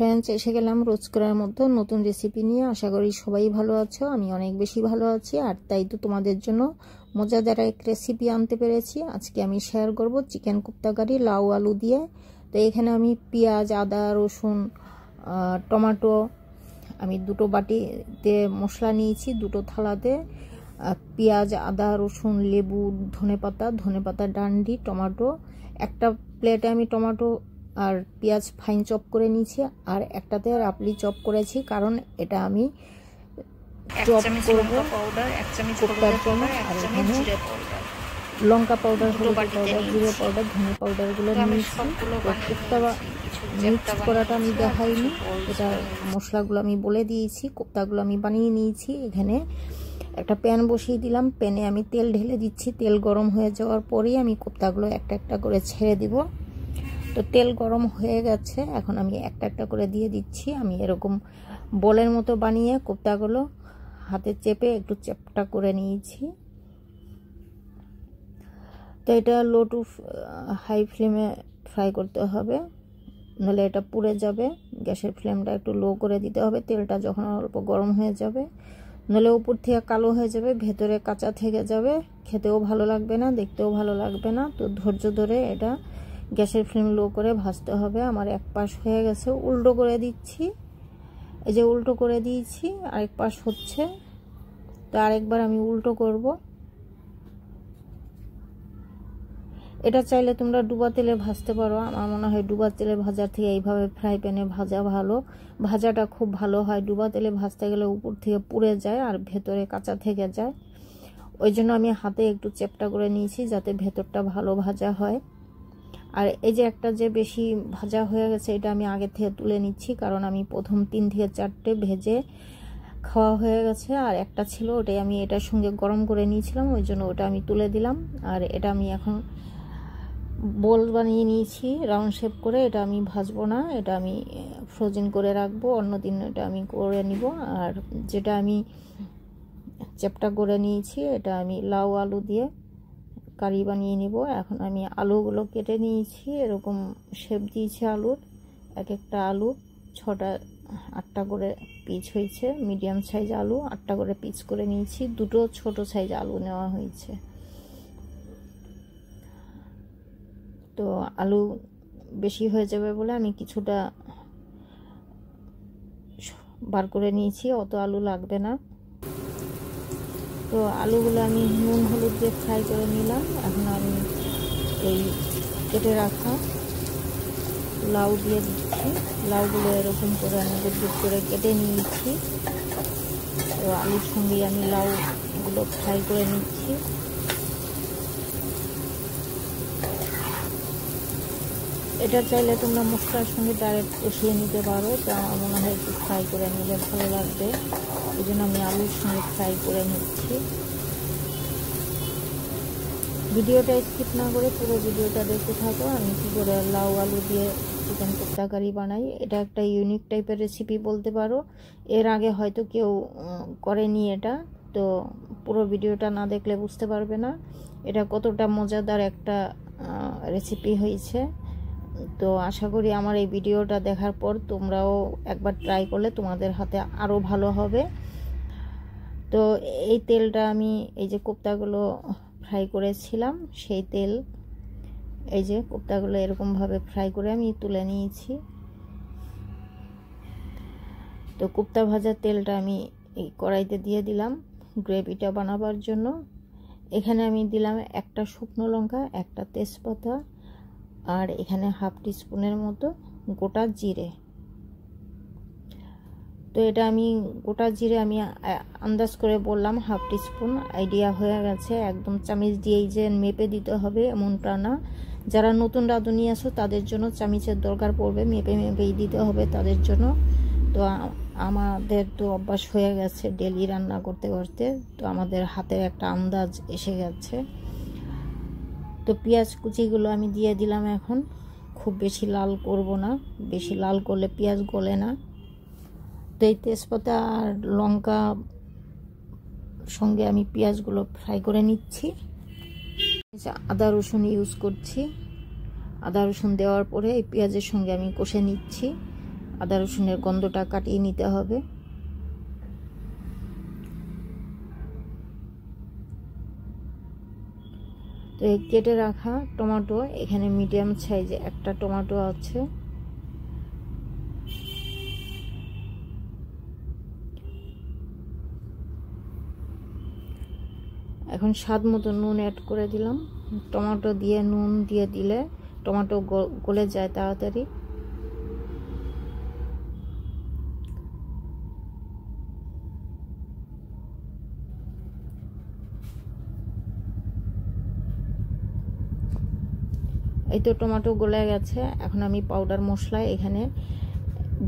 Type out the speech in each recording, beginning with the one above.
friends এসে গেলাম করার মতো নতুন রেসিপি নিয়ে আশা করি সবাই ভালো আছো আমি অনেক বেশি ভালো আছি আর তাই তো তোমাদের জন্য মজাদার এক রেসিপি আনতে পেরেছি আজকে আমি শেয়ার করব চিকেন কুপ্তা কারি লাউ আলু দিয়ে তো এখানে আমি পেঁয়াজ আদা রসুন টমাটো আমি দুটো বাটিতে মশলা নিয়েছি দুটো থালাতে পেঁয়াজ আদা রসুন লেবু ধনেপাতা পাতা ডান্ডি টমাটো একটা প্লেটে আমি টমাটো আর পেঁয়াজ ফাইন চপ করে নিয়েছি আর একটাতে রাপলি চপ করেছি কারণ এটা আমি চপ করবো কোপ্তার লঙ্কা পাউডার হলুদ পাউডার জিরে পাউডার ধনে পাউডারগুলো নিয়েছি কোপ্তা মিক্স করাটা আমি দেখাইনি এটা মশলাগুলো আমি বলে দিয়েছি কোপ্তাগুলো আমি বানিয়ে নিয়েছি এখানে একটা প্যান বসিয়ে দিলাম প্যানে আমি তেল ঢেলে দিচ্ছি তেল গরম হয়ে যাওয়ার পরেই আমি কোপ্তাগুলো একটা একটা করে ছেড়ে দিব তো তেল গরম হয়ে গেছে এখন আমি একটা একটা করে দিয়ে দিচ্ছি আমি এরকম বলের মতো বানিয়ে কোপ্তাগুলো হাতে চেপে একটু চেপটা করে নিয়েছি তো এটা লো টু হাই ফ্লেমে ফ্রাই করতে হবে নাহলে এটা পুড়ে যাবে গ্যাসের ফ্লেমটা একটু লো করে দিতে হবে তেলটা যখন অল্প গরম হয়ে যাবে নাহলে উপর থেকে কালো হয়ে যাবে ভেতরে কাঁচা থেকে যাবে খেতেও ভালো লাগবে না দেখতেও ভালো লাগবে না তো ধৈর্য ধরে এটা গ্যাসের ফ্লেম লো করে ভাজতে হবে আমার এক পাশ হয়ে গেছে উল্টো করে দিচ্ছি এই যে উল্টো করে দিয়েছি আরেক পাশ হচ্ছে তো আরেকবার আমি উল্টো করব এটা চাইলে তোমরা ডুবা তেলে ভাজতে পারো আমার মনে হয় ডুবা তেলে ভাজার থেকে এইভাবে ফ্রাই প্যানে ভাজা ভালো ভাজাটা খুব ভালো হয় ডুবা তেলে ভাজতে গেলে উপর থেকে পুড়ে যায় আর ভেতরে কাঁচা থেকে যায় ওই জন্য আমি হাতে একটু চেপটা করে নিয়েছি যাতে ভেতরটা ভালো ভাজা হয় আর এই যে একটা যে বেশি ভাজা হয়ে গেছে এটা আমি আগে থেকে তুলে নিচ্ছি কারণ আমি প্রথম তিন থেকে চারটে ভেজে খাওয়া হয়ে গেছে আর একটা ছিল ওটাই আমি এটার সঙ্গে গরম করে নিয়েছিলাম ওই জন্য ওটা আমি তুলে দিলাম আর এটা আমি এখন বোল বানিয়ে নিয়েছি রাউন্ড শেপ করে এটা আমি ভাজবো না এটা আমি ফ্রোজেন করে রাখবো অন্য দিন এটা আমি করে নিব আর যেটা আমি চ্যাপটা করে নিয়েছি এটা আমি লাউ আলু দিয়ে কারি বানিয়ে নেব এখন আমি আলুগুলো কেটে নিয়েছি এরকম শেপ দিয়েছি আলুর এক একটা আলু ছটা আটটা করে পিচ হয়েছে মিডিয়াম সাইজ আলু আটটা করে পিচ করে নিয়েছি দুটো ছোট সাইজ আলু নেওয়া হয়েছে তো আলু বেশি হয়ে যাবে বলে আমি কিছুটা বার করে নিয়েছি অত আলু লাগবে না তো আলুগুলো আমি নুন হলুদ দিয়ে ফ্রাই করে নিলাম এখন আমি এই কেটে রাখা লাউ দিয়ে দিচ্ছি লাউগুলো এরকম করে আমি দুধ করে কেটে নিয়েছি তো আলুর সঙ্গে আমি লাউগুলো ফ্রাই করে নিচ্ছি এটা চাইলে তোমরা মশলার সঙ্গে ডাইরেক্ট কষিয়ে নিতে পারো তা আমার মনে হয় একটু ফ্রাই করে নিলে ভালো লাগবে এই জন্য আমি আলুর সঙ্গে ফ্রাই করে নিচ্ছি ভিডিওটা স্কিপ না করে পুরো ভিডিওটা দেখতে থাকো আমি কী করে লাউ আলু দিয়ে চিকেন কোপ্তা কারি বানাই এটা একটা ইউনিক টাইপের রেসিপি বলতে পারো এর আগে হয়তো কেউ করেনি এটা তো পুরো ভিডিওটা না দেখলে বুঝতে পারবে না এটা কতটা মজাদার একটা রেসিপি হয়েছে তো আশা করি আমার এই ভিডিওটা দেখার পর তোমরাও একবার ট্রাই করলে তোমাদের হাতে আরও ভালো হবে তো এই তেলটা আমি এই যে কোপ্তাগুলো ফ্রাই করেছিলাম সেই তেল এই যে কোপ্তাগুলো এরকমভাবে ফ্রাই করে আমি তুলে নিয়েছি তো কোপ্তা ভাজার তেলটা আমি এই কড়াইতে দিয়ে দিলাম গ্রেভিটা বানাবার জন্য এখানে আমি দিলাম একটা শুকনো লঙ্কা একটা তেজপাতা আর এখানে হাফ স্পুনের মতো গোটা জিরে তো এটা আমি গোটা জিরে আমি আন্দাজ করে বললাম হাফ স্পুন আইডিয়া হয়ে গেছে একদম চামিচ দিয়েই যে মেপে দিতে হবে এমনটা না যারা নতুন রাঁধুনি আছো তাদের জন্য চামিচের দরকার পড়বে মেপে মেপেই দিতে হবে তাদের জন্য তো আমাদের তো অভ্যাস হয়ে গেছে ডেলি রান্না করতে করতে তো আমাদের হাতের একটা আন্দাজ এসে গেছে তো পেঁয়াজ কুচিগুলো আমি দিয়ে দিলাম এখন খুব বেশি লাল করব না বেশি লাল করলে পেঁয়াজ গলে না তো এই তেজপাতা আর লঙ্কা সঙ্গে আমি পেঁয়াজগুলো ফ্রাই করে নিচ্ছি আদা রসুন ইউজ করছি আদা রসুন দেওয়ার পরে এই পেঁয়াজের সঙ্গে আমি কষে নিচ্ছি আদা রসুনের গন্ধটা কাটিয়ে নিতে হবে তো এই কেটে রাখা টমেটো এখানে মিডিয়াম সাইজে একটা টমেটো আছে এখন স্বাদ মতো নুন অ্যাড করে দিলাম টমেটো দিয়ে নুন দিয়ে দিলে টমেটো গলে যায় তাড়াতাড়ি এই তো টমেটো গলে গেছে এখন আমি পাউডার মশলা এখানে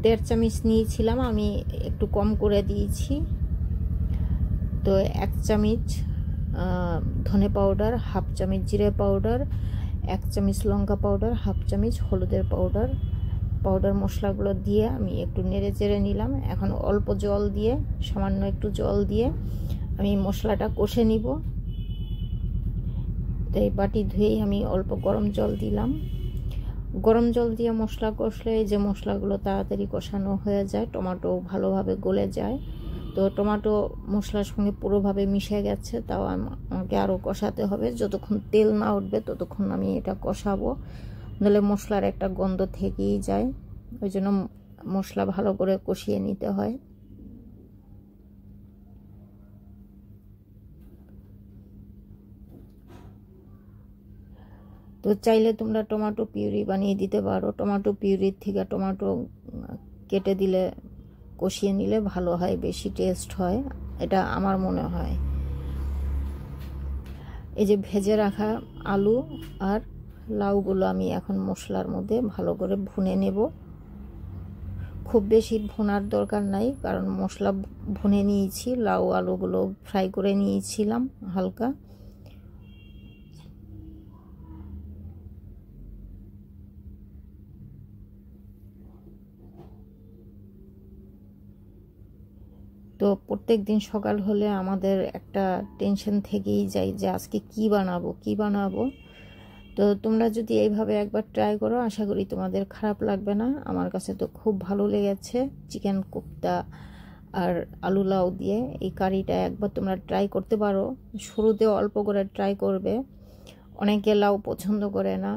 দেড় চামচ নিয়েছিলাম আমি একটু কম করে দিয়েছি তো এক চামচ ধনে পাউডার হাফ চামচ জিরে পাউডার এক চামচ লঙ্কা পাউডার হাফ চামচ হলুদের পাউডার পাউডার মশলাগুলো দিয়ে আমি একটু নেড়ে চেড়ে নিলাম এখন অল্প জল দিয়ে সামান্য একটু জল দিয়ে আমি মশলাটা কষে নিব তাই বাটি ধুয়েই আমি অল্প গরম জল দিলাম গরম জল দিয়ে মশলা কষলে যে মশলাগুলো তাড়াতাড়ি কষানো হয়ে যায় টমাটো ভালোভাবে গলে যায় তো টমাটো মশলার সঙ্গে পুরোভাবে মিশে গেছে তাও আমাকে আরও কষাতে হবে যতক্ষণ তেল না উঠবে ততক্ষণ আমি এটা কষাবো নাহলে মশলার একটা গন্ধ থেকেই যায় ওই জন্য মশলা ভালো করে কষিয়ে নিতে হয় তো চাইলে তোমরা টমেটো পিউরি বানিয়ে দিতে পারো টমেটো পিউরির থেকে টমেটো কেটে দিলে কষিয়ে নিলে ভালো হয় বেশি টেস্ট হয় এটা আমার মনে হয় এই যে ভেজে রাখা আলু আর লাউগুলো আমি এখন মশলার মধ্যে ভালো করে ভুনে নেব খুব বেশি ভোনার দরকার নাই কারণ মশলা ভুনে নিয়েছি লাউ আলুগুলো ফ্রাই করে নিয়েছিলাম হালকা তো প্রত্যেক দিন সকাল হলে আমাদের একটা টেনশন থেকেই যাই যে আজকে কি বানাবো কি বানাবো তো তোমরা যদি এইভাবে একবার ট্রাই করো আশা করি তোমাদের খারাপ লাগবে না আমার কাছে তো খুব ভালো লেগেছে চিকেন কোপ্তা আর আলু লাউ দিয়ে এই কারিটা একবার তোমরা ট্রাই করতে পারো শুরুতে অল্প করে ট্রাই করবে অনেকে লাউ পছন্দ করে না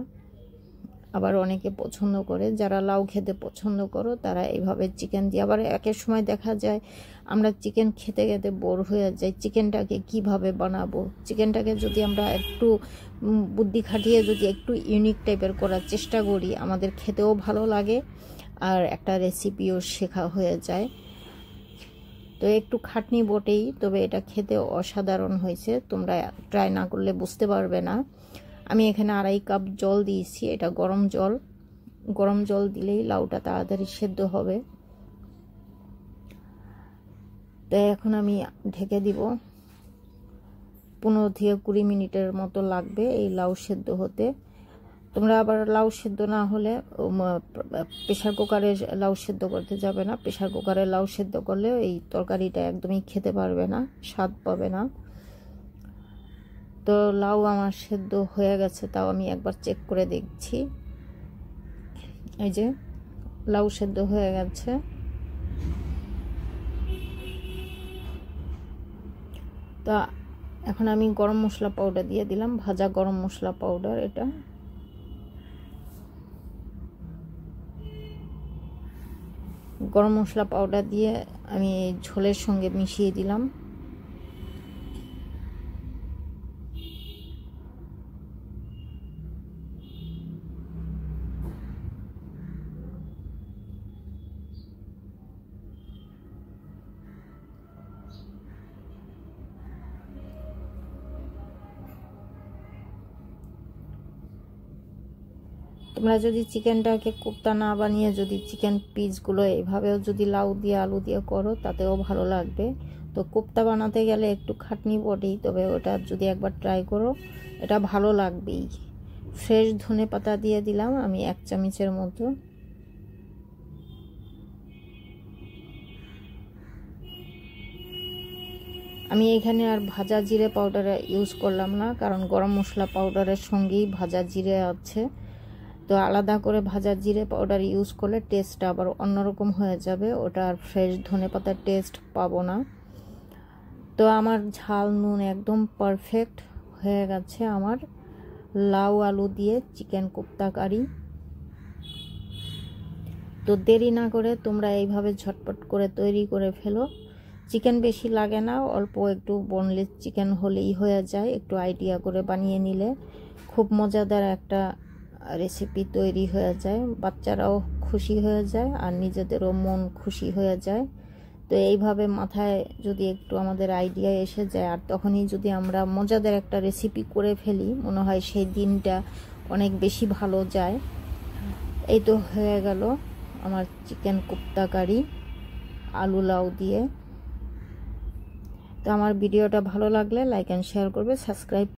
আবার অনেকে পছন্দ করে যারা লাউ খেতে পছন্দ করো তারা এইভাবে চিকেন দিয়ে আবার একের সময় দেখা যায় আমরা চিকেন খেতে খেতে বোর হয়ে যাই চিকেনটাকে কিভাবে বানাবো চিকেনটাকে যদি আমরা একটু বুদ্ধি খাটিয়ে যদি একটু ইউনিক টাইপের করার চেষ্টা করি আমাদের খেতেও ভালো লাগে আর একটা রেসিপিও শেখা হয়ে যায় তো একটু খাটনি বটেই তবে এটা খেতে অসাধারণ হয়েছে তোমরা ট্রাই না করলে বুঝতে পারবে না আমি এখানে আড়াই কাপ জল দিয়েছি এটা গরম জল গরম জল দিলেই লাউটা তাড়াতাড়ি সেদ্ধ হবে তো এখন আমি ঢেকে দিব পনেরো থেকে কুড়ি মিনিটের মতো লাগবে এই লাউ সেদ্ধ হতে তোমরা আবার লাউ সেদ্ধ না হলে প্রেশার কুকারে লাউ সেদ্ধ করতে যাবে না প্রেশার কুকারে লাউ সেদ্ধ করলে এই তরকারিটা একদমই খেতে পারবে না স্বাদ পাবে না তো লাউ আমার সেদ্ধ হয়ে গেছে তাও আমি একবার চেক করে দেখছি এই যে লাউ সেদ্ধ হয়ে গেছে তা এখন আমি গরম মশলা পাউডার দিয়ে দিলাম ভাজা গরম মশলা পাউডার এটা গরম মশলা পাউডার দিয়ে আমি ঝোলের সঙ্গে মিশিয়ে দিলাম তোমরা যদি চিকেনটাকে কুপ্তা না বানিয়ে যদি চিকেন পিসগুলো এভাবেও যদি লাউ দিয়ে আলু দিয়ে করো তাতেও ভালো লাগবে তো কুপ্তা বানাতে গেলে একটু খাটনি পড়েই তবে ওটা যদি একবার ট্রাই করো এটা ভালো লাগবেই ফ্রেশ ধনে পাতা দিয়ে দিলাম আমি এক চামচের মতো আমি এখানে আর ভাজা জিরে পাউডার ইউজ করলাম না কারণ গরম মশলা পাউডারের সঙ্গেই ভাজা জিরে আছে তো আলাদা করে ভাজা জিরে পাউডার ইউজ করলে টেস্টটা আবার অন্যরকম হয়ে যাবে ওটা আর ফ্রেশ ধনে পাতার টেস্ট পাবো না তো আমার ঝাল নুন একদম পারফেক্ট হয়ে গেছে আমার লাউ আলু দিয়ে চিকেন কোপ্তা কারি তো দেরি না করে তোমরা এইভাবে ঝটপট করে তৈরি করে ফেলো চিকেন বেশি লাগে না অল্প একটু বনলেস চিকেন হলেই হয়ে যায় একটু আইডিয়া করে বানিয়ে নিলে খুব মজাদার একটা রেসিপি তৈরি হয়ে যায় বাচ্চারাও খুশি হয়ে যায় আর নিজেদেরও মন খুশি হয়ে যায় তো এইভাবে মাথায় যদি একটু আমাদের আইডিয়া এসে যায় আর তখনই যদি আমরা মজাদার একটা রেসিপি করে ফেলি মনে হয় সেই দিনটা অনেক বেশি ভালো যায় এই তো হয়ে গেল আমার চিকেন কুপ্তা কারি আলু লাউ দিয়ে তো আমার ভিডিওটা ভালো লাগলে লাইক অ্যান্ড শেয়ার করবে সাবস্ক্রাইব